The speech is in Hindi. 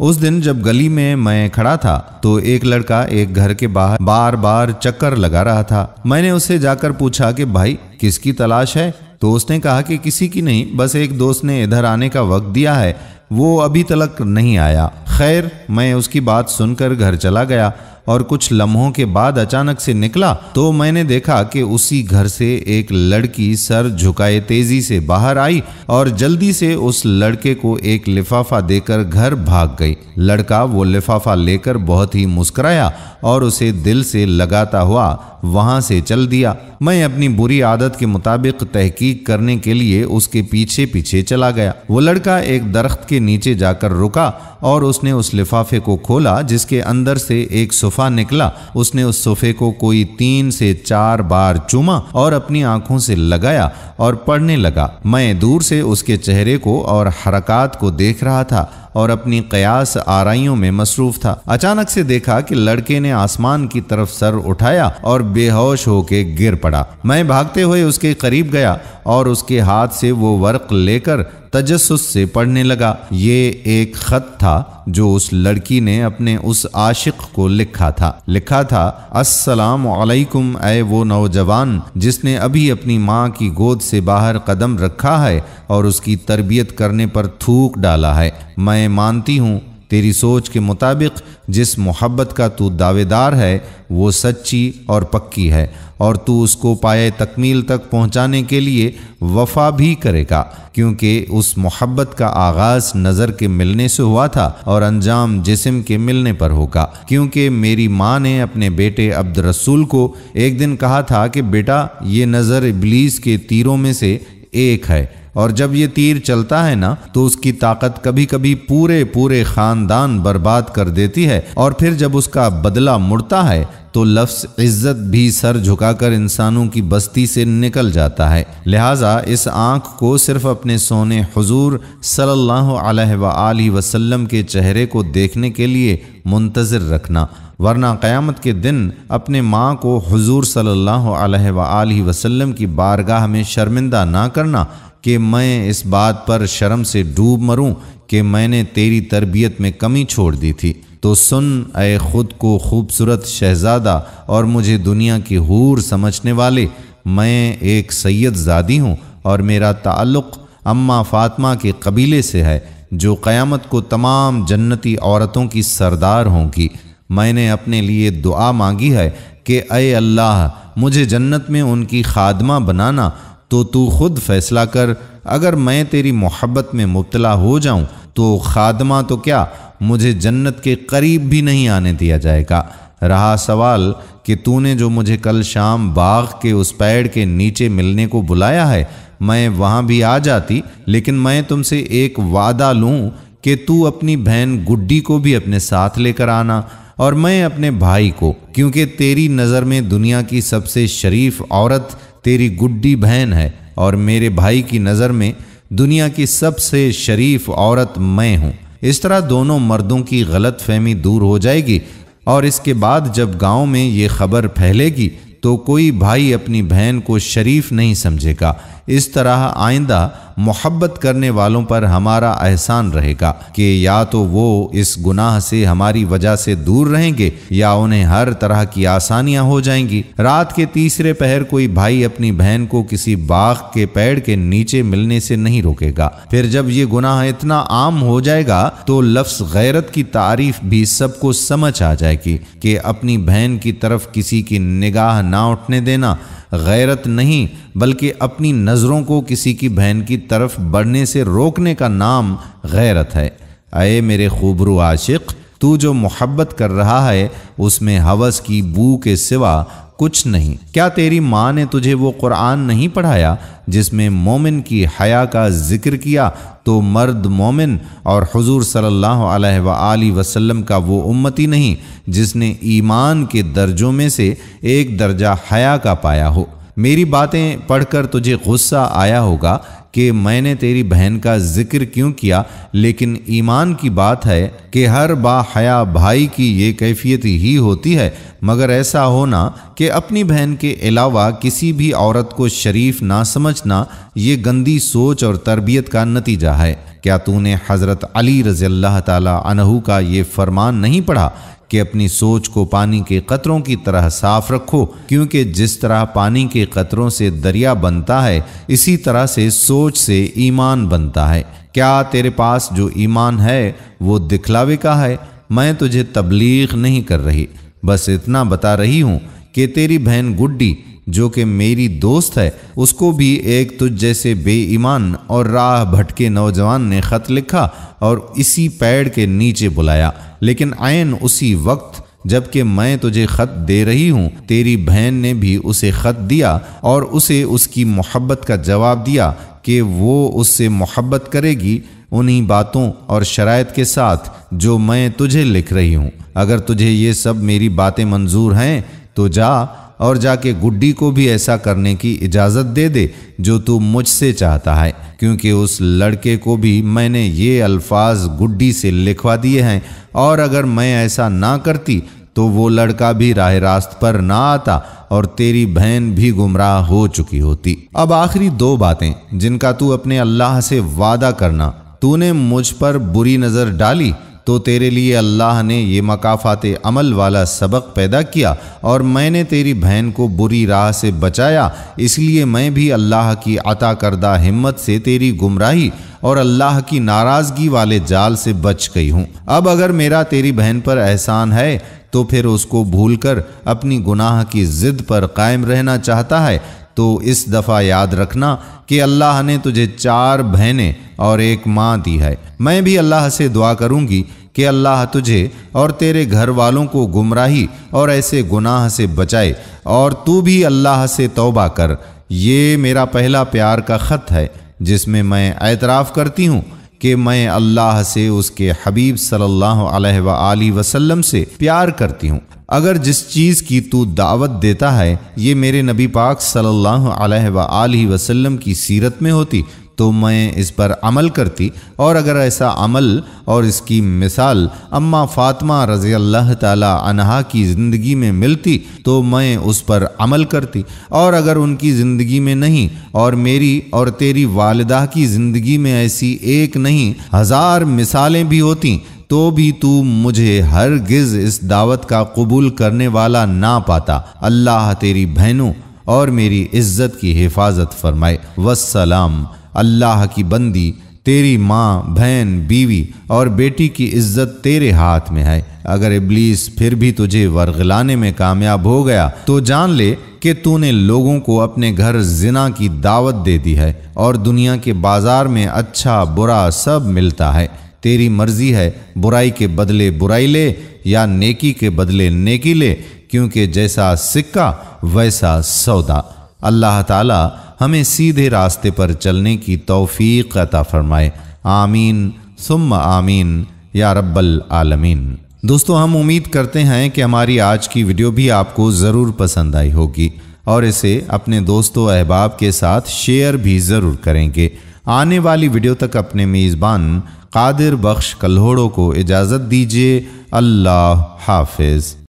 उस दिन जब गली में मैं खड़ा था तो एक लड़का एक घर के बाहर बार बार चक्कर लगा रहा था मैंने उससे जाकर पूछा कि भाई किसकी तलाश है तो उसने कहा कि किसी की नहीं बस एक दोस्त ने इधर आने का वक्त दिया है वो अभी तक नहीं आया खैर मैं उसकी बात सुनकर घर चला गया और कुछ लम्हों के बाद अचानक से निकला तो मैंने देखा कि उसी घर से एक लड़की सर झुकाए तेजी से बाहर आई और जल्दी से उस लड़के को एक लिफाफा देकर घर भाग गई लड़का वो लिफाफा लेकर बहुत ही मुस्कराया और उसे दिल से लगाता हुआ वहां से चल दिया मैं अपनी बुरी आदत के मुताबिक तहकीक करने के लिए उसके पीछे पीछे चला गया वो लड़का एक दरख्त के नीचे जाकर रुका और उसने उस लिफाफे को खोला जिसके अंदर से एक सोफा निकला उसने उस सोफे को कोई तीन से चार बार चूमा और अपनी आंखों से लगाया और पढ़ने लगा मैं दूर से उसके चेहरे को और हरकत को देख रहा था और अपनी कयास आरइयों में मसरूफ था अचानक से देखा कि लड़के ने आसमान की तरफ सर उठाया और बेहोश होके गिर पड़ा मैं भागते हुए उसके करीब गया और उसके हाथ से वो वर्क लेकर तजस्स से पढ़ने लगा ये एक खत था जो उस लड़की ने अपने उस आशिक को लिखा था लिखा था अस्सलाम वालेकुम ए वो नौजवान जिसने अभी अपनी माँ की गोद से बाहर कदम रखा है और उसकी तरबियत करने पर थूक डाला है मैं मानती हूँ तेरी सोच के मुताबिक जिस मोहब्बत का तू दावेदार है वो सच्ची और पक्की है और तू उसको पाए तकमील तक पहुँचाने के लिए वफा भी करेगा क्योंकि उस मोहब्बत का आगाज नज़र के मिलने से हुआ था और अंजाम जिसम के मिलने पर होगा क्योंकि मेरी माँ ने अपने बेटे अब्द रसूल को एक दिन कहा था कि बेटा ये नज़र इबलीस के तीरों में से एक है और जब ये तीर चलता है ना तो उसकी ताकत कभी कभी पूरे पूरे खानदान बर्बाद कर देती है और फिर जब उसका बदला मुड़ता है तो लफ्स इज्जत भी सर झुकाकर इंसानों की बस्ती से निकल जाता है लिहाजा इस आँख को सिर्फ अपने सोने हजूर सल्लल्लाहु अलैहि वसल्लम के चेहरे को देखने के लिए मुंतज़र रखना वरना क़यामत के दिन अपने माँ को हजूर सल्लल्लाहु अलैहि वसल्लम की बारगाह में शर्मिंदा ना करना कि मैं इस बात पर शर्म से डूब मरूं कि मैंने तेरी तरबियत में कमी छोड़ दी थी तो सुन अय खुद को खूबसूरत शहजादा और मुझे दुनिया की हूर समझने वाले मैं एक सैयद जादी हूँ और मेरा ताल्लुक़ अम्मा फातमा के कबीले से है जो क़यामत को तमाम जन्नती औरतों की सरदार होंगी मैंने अपने लिए दुआ मांगी है कि अय अल्लाह मुझे जन्नत में उनकी खादमा बनाना तो तू खुद फैसला कर अगर मैं तेरी मोहब्बत में मुबतला हो जाऊं तो खादमा तो क्या मुझे जन्नत के करीब भी नहीं आने दिया जाएगा रहा सवाल कि तूने जो मुझे कल शाम बाग के उस पेड़ के नीचे मिलने को बुलाया है मैं वहाँ भी आ जाती लेकिन मैं तुमसे एक वादा लूँ कि तू अपनी बहन गुड्डी को भी अपने साथ लेकर आना और मैं अपने भाई को क्योंकि तेरी नज़र में दुनिया की सबसे शरीफ औरत तेरी गुड्डी बहन है और मेरे भाई की नज़र में दुनिया की सबसे शरीफ औरत मैं हूँ इस तरह दोनों मर्दों की गलत फहमी दूर हो जाएगी और इसके बाद जब गांव में ये खबर फैलेगी तो कोई भाई अपनी बहन को शरीफ नहीं समझेगा इस तरह आइंदा मोहब्बत करने वालों पर हमारा एहसान रहेगा कि या तो वो इस गुनाह से हमारी वजह से दूर रहेंगे या उन्हें हर तरह की आसानियां हो जाएंगी रात के तीसरे पहर कोई भाई अपनी बहन को किसी बाग के पेड़ के नीचे मिलने से नहीं रोकेगा फिर जब ये गुनाह इतना आम हो जाएगा तो लफ्स गैरत की तारीफ भी सबको समझ आ जाएगी कि अपनी बहन की तरफ किसी की निगाह ना उठने देना गैरत नहीं बल्कि अपनी नज़रों को किसी की बहन की तरफ बढ़ने से रोकने का नाम गैरत है अये मेरे खूबरू आशिक़ तू जो मोहब्बत कर रहा है उसमें हवस की बू के सिवा कुछ नहीं क्या तेरी माँ ने तुझे वो कुरान नहीं पढ़ाया जिसमें मोमिन की हया का जिक्र किया तो मर्द मोमिन और हुजूर सल्लल्लाहु अलैहि वसल्लम का वो उम्मती नहीं जिसने ईमान के दर्जों में से एक दर्जा हया का पाया हो मेरी बातें पढ़कर तुझे गुस्सा आया होगा कि मैंने तेरी बहन का जिक्र क्यों किया लेकिन ईमान की बात है कि हर बाया भाई की ये कैफियत ही होती है मगर ऐसा होना कि अपनी बहन के अलावा किसी भी औरत को शरीफ ना समझना ये गंदी सोच और तरबियत का नतीजा है क्या तूने हज़रत अली रज़ी अल्लाह तहू का ये फरमान नहीं पढ़ा कि अपनी सोच को पानी के कतरों की तरह साफ रखो क्योंकि जिस तरह पानी के कतरों से दरिया बनता है इसी तरह से सोच से ईमान बनता है क्या तेरे पास जो ईमान है वो दिखलावे का है मैं तुझे तबलीग नहीं कर रही बस इतना बता रही हूँ कि तेरी बहन गुड्डी जो कि मेरी दोस्त है उसको भी एक तुझ जैसे बेईमान और राह भटके नौजवान ने ख़त लिखा और इसी पेड़ के नीचे बुलाया लेकिन आयन उसी वक्त जबकि मैं तुझे ख़त दे रही हूँ तेरी बहन ने भी उसे ख़त दिया और उसे उसकी मोहब्बत का जवाब दिया कि वो उससे मोहब्बत करेगी उन्हीं बातों और शरात के साथ जो मैं तुझे लिख रही हूँ अगर तुझे ये सब मेरी बातें मंजूर हैं तो जा और जाके गुड्डी को भी ऐसा करने की इजाज़त दे दे जो तू मुझसे चाहता है क्योंकि उस लड़के को भी मैंने ये अल्फाज गुड्डी से लिखवा दिए हैं और अगर मैं ऐसा ना करती तो वो लड़का भी राह रास्त पर ना आता और तेरी बहन भी गुमराह हो चुकी होती अब आखिरी दो बातें जिनका तू अपने अल्लाह से वादा करना तूने मुझ पर बुरी नज़र डाली तो तेरे लिए अल्लाह ने ये मकाफात अमल वाला सबक पैदा किया और मैंने तेरी बहन को बुरी राह से बचाया इसलिए मैं भी अल्लाह की अता करदा हिम्मत से तेरी गुमराही और अल्लाह की नाराज़गी वाले जाल से बच गई हूँ अब अगर मेरा तेरी बहन पर एहसान है तो फिर उसको भूलकर अपनी गुनाह की ज़िद पर कायम रहना चाहता है तो इस दफ़ा याद रखना कि अल्लाह ने तुझे चार बहनें और एक माँ दी है मैं भी अल्लाह से दुआ करूँगी कि अल्लाह तुझे और तेरे घर वालों को गुमराही और ऐसे गुनाह से बचाए और तू भी अल्लाह से तौबा कर ये मेरा पहला प्यार का ख़त है जिसमें मैं ऐतराफ़ करती हूँ कि मैं अल्लाह से उसके हबीब सल्लल्लाहु अलैहि वसल्लम से प्यार करती हूँ अगर जिस चीज़ की तू दावत देता है ये मेरे नबी पाक सल्लल्लाहु अलैहि वसल्लम की सीरत में होती तो मैं इस पर अमल करती और अगर ऐसा अमल और इसकी मिसाल अम्मा फ़ातमा रज़ी अल्लाह अनहा की ज़िंदगी में मिलती तो मैं उस पर अमल करती और अगर उनकी ज़िंदगी में नहीं और मेरी और तेरी वालदा की ज़िंदगी में ऐसी एक नहीं हज़ार मिसालें भी होती तो भी तू मुझे गिज़ इस दावत का कबूल करने वाला ना पाता अल्लाह तेरी बहनों और मेरी इज्जत की हिफाजत फरमाए वसलाम अल्लाह की बंदी तेरी माँ बहन बीवी और बेटी की इज्जत तेरे हाथ में है अगर इबलीस फिर भी तुझे वर्गलाने में कामयाब हो गया तो जान ले कि तूने लोगों को अपने घर जिना की दावत दे दी है और दुनिया के बाजार में अच्छा बुरा सब मिलता है तेरी मर्जी है बुराई के बदले बुराई ले या नेकी के बदले नेकी ले क्योंकि जैसा सिक्का वैसा सौदा अल्लाह ताला हमें सीधे रास्ते पर चलने की तौफीक अता फरमाए आमीन सुम आमीन या रब्बल आलमीन दोस्तों हम उम्मीद करते हैं कि हमारी आज की वीडियो भी आपको ज़रूर पसंद आई होगी और इसे अपने दोस्तों अहबाब के साथ शेयर भी ज़रूर करेंगे आने वाली वीडियो तक अपने मेज़बान कादिर बख्श कल्होड़ों को इजाज़त दीजिए अल्लाह हाफिज़